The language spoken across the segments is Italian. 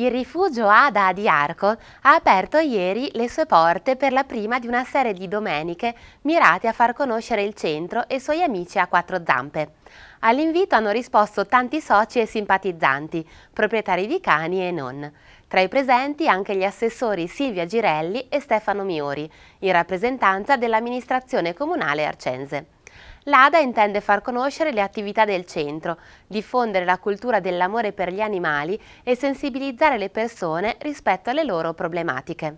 Il rifugio Ada di Arco ha aperto ieri le sue porte per la prima di una serie di domeniche mirate a far conoscere il centro e i suoi amici a quattro zampe. All'invito hanno risposto tanti soci e simpatizzanti, proprietari di cani e non. Tra i presenti anche gli assessori Silvia Girelli e Stefano Miori, in rappresentanza dell'amministrazione comunale arcense l'ADA intende far conoscere le attività del centro, diffondere la cultura dell'amore per gli animali e sensibilizzare le persone rispetto alle loro problematiche.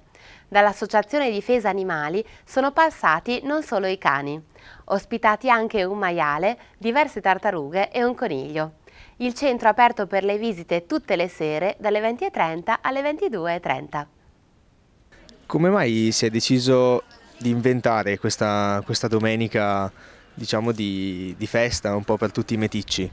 Dall'Associazione Difesa Animali sono passati non solo i cani, ospitati anche un maiale, diverse tartarughe e un coniglio. Il centro è aperto per le visite tutte le sere dalle 20.30 alle 22.30. Come mai si è deciso di inventare questa, questa domenica diciamo, di, di festa un po' per tutti i meticci.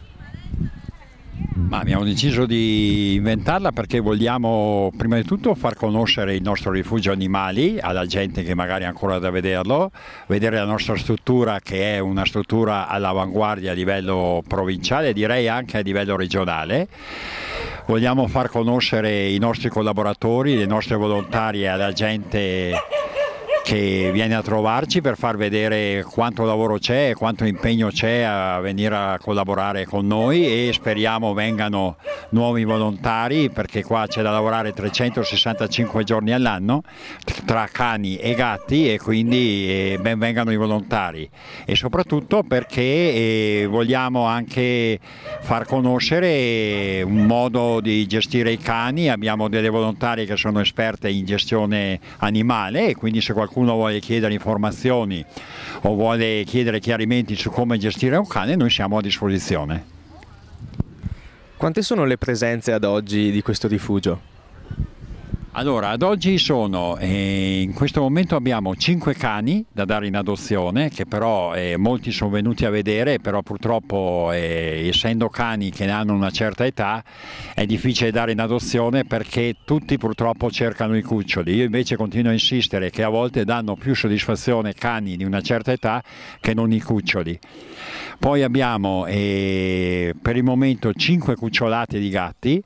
Ma abbiamo deciso di inventarla perché vogliamo prima di tutto far conoscere il nostro rifugio animali alla gente che magari è ancora da vederlo, vedere la nostra struttura che è una struttura all'avanguardia a livello provinciale, direi anche a livello regionale. Vogliamo far conoscere i nostri collaboratori, le nostre volontarie alla gente che viene a trovarci per far vedere quanto lavoro c'è e quanto impegno c'è a venire a collaborare con noi e speriamo vengano nuovi volontari perché qua c'è da lavorare 365 giorni all'anno tra cani e gatti e quindi eh, ben vengano i volontari e soprattutto perché eh, vogliamo anche far conoscere un modo di gestire i cani, abbiamo delle volontarie che sono esperte in gestione animale e quindi se qualcuno qualcuno vuole chiedere informazioni o vuole chiedere chiarimenti su come gestire un cane, noi siamo a disposizione. Quante sono le presenze ad oggi di questo rifugio? Allora, ad oggi sono, eh, in questo momento abbiamo 5 cani da dare in adozione, che però eh, molti sono venuti a vedere, però purtroppo eh, essendo cani che hanno una certa età è difficile dare in adozione perché tutti purtroppo cercano i cuccioli. Io invece continuo a insistere che a volte danno più soddisfazione cani di una certa età che non i cuccioli. Poi abbiamo eh, per il momento 5 cucciolate di gatti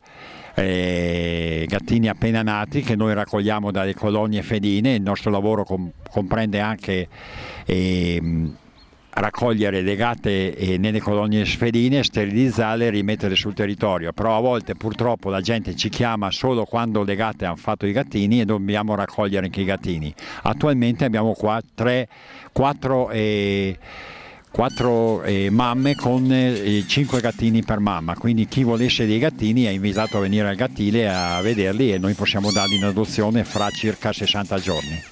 eh, gattini appena nati che noi raccogliamo dalle colonie feline, il nostro lavoro com- comprende anche eh, raccogliere le gatte eh, nelle colonie sferine, sterilizzarle e rimetterle sul territorio, però a volte purtroppo la gente ci chiama solo quando le gatte hanno fatto i gattini e dobbiamo raccogliere anche i gattini. Attualmente abbiamo qua 3, 4 eh, quattro eh, mamme con eh, cinque gattini per mamma, quindi chi volesse dei gattini è invitato a venire al gattile a vederli e noi possiamo darli in adozione fra circa 60 giorni.